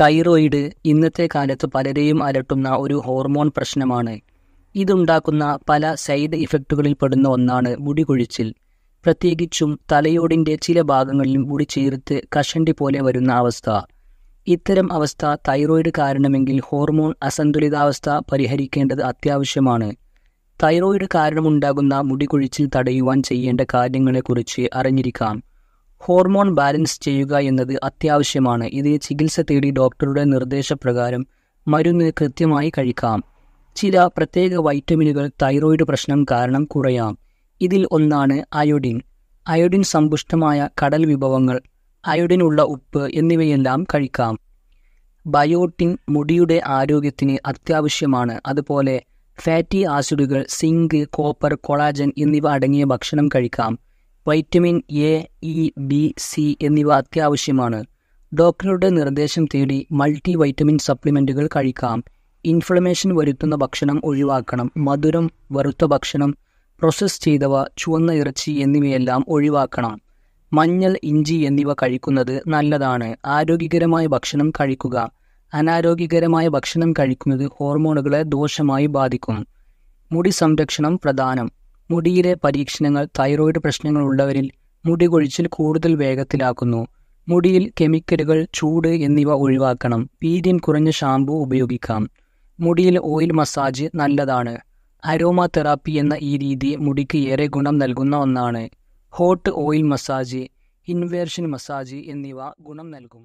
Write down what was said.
thyroid ഇന്നത്തെ കാലത്ത് പലരെയും അലട്ടുന്ന ഒരു ഹോർമോൺ പ്രശ്നമാണ് ഇതുണ്ടാക്കുന്ന പല സൈഡ് ഇഫക്റ്റുകളിൽ പെടുന്ന ഒന്നാണ് മുടി കൊഴിച്ചിൽ പ്രത്യേകിച്ചും തലയോടിൻ്റെ ചില ഭാഗങ്ങളിൽ മുടി ചീർത്ത് കഷണ്ടി പോലെ വരുന്ന അവസ്ഥ ഇത്തരം അവസ്ഥ തൈറോയിഡ് കാരണമെങ്കിൽ ഹോർമോൺ അസന്തുലിതാവസ്ഥ പരിഹരിക്കേണ്ടത് അത്യാവശ്യമാണ് തൈറോയിഡ് കാരണമുണ്ടാകുന്ന മുടി കൊഴിച്ചിൽ തടയുവാൻ ചെയ്യേണ്ട കാര്യങ്ങളെക്കുറിച്ച് അറിഞ്ഞിരിക്കാം ഹോർമോൺ ബാലൻസ് ചെയ്യുക എന്നത് അത്യാവശ്യമാണ് ഇത് ചികിത്സ തേടി ഡോക്ടറുടെ നിർദ്ദേശപ്രകാരം മരുന്ന് കൃത്യമായി കഴിക്കാം ചില പ്രത്യേക വൈറ്റമിനുകൾ തൈറോയിഡ് പ്രശ്നം കാരണം കുറയാം ഇതിൽ ഒന്നാണ് അയോഡിൻ അയോഡിൻ സമ്പുഷ്ടമായ കടൽ വിഭവങ്ങൾ അയോഡിനുള്ള ഉപ്പ് എന്നിവയെല്ലാം കഴിക്കാം ബയോട്ടിൻ മുടിയുടെ ആരോഗ്യത്തിന് അത്യാവശ്യമാണ് അതുപോലെ ഫാറ്റി ആസിഡുകൾ സിങ്ക് കോപ്പർ കൊളാജൻ എന്നിവ അടങ്ങിയ ഭക്ഷണം കഴിക്കാം vitamin A E B C എന്നിവ അത്യാവശ്യമാണ് ഡോക്ടറുടെ നിർദ്ദേശം തേടി മൾട്ടി വൈറ്റമിൻ സപ്ലിമെൻറ്റുകൾ കഴിക്കാം ഇൻഫ്ലമേഷൻ വരുത്തുന്ന ഭക്ഷണം ഒഴിവാക്കണം മധുരം വറുത്ത ഭക്ഷണം പ്രോസസ്സ് ചെയ്തവ ചുവന്ന ഇറച്ചി എന്നിവയെല്ലാം ഒഴിവാക്കണം മഞ്ഞൾ ഇഞ്ചി എന്നിവ കഴിക്കുന്നത് നല്ലതാണ് ആരോഗ്യകരമായ ഭക്ഷണം കഴിക്കുക അനാരോഗ്യകരമായ ഭക്ഷണം കഴിക്കുന്നത് ഹോർമോണുകളെ ദോഷമായി ബാധിക്കും മുടി സംരക്ഷണം പ്രധാനം മുടിയിലെ പരീക്ഷണങ്ങൾ തൈറോയിഡ് പ്രശ്നങ്ങൾ ഉള്ളവരിൽ മുടി കൊഴിച്ചിൽ കൂടുതൽ വേഗത്തിലാക്കുന്നു മുടിയിൽ കെമിക്കലുകൾ ചൂട് എന്നിവ ഒഴിവാക്കണം പീര്യൻ കുറഞ്ഞ ഷാമ്പു ഉപയോഗിക്കാം മുടിയിൽ ഓയിൽ മസാജ് നല്ലതാണ് അരോമ തെറാപ്പി എന്ന ഈ രീതി മുടിക്ക് ഏറെ ഗുണം നൽകുന്ന ഒന്നാണ് hot oil massage inversion massage എന്നിവ ഗുണം നൽകും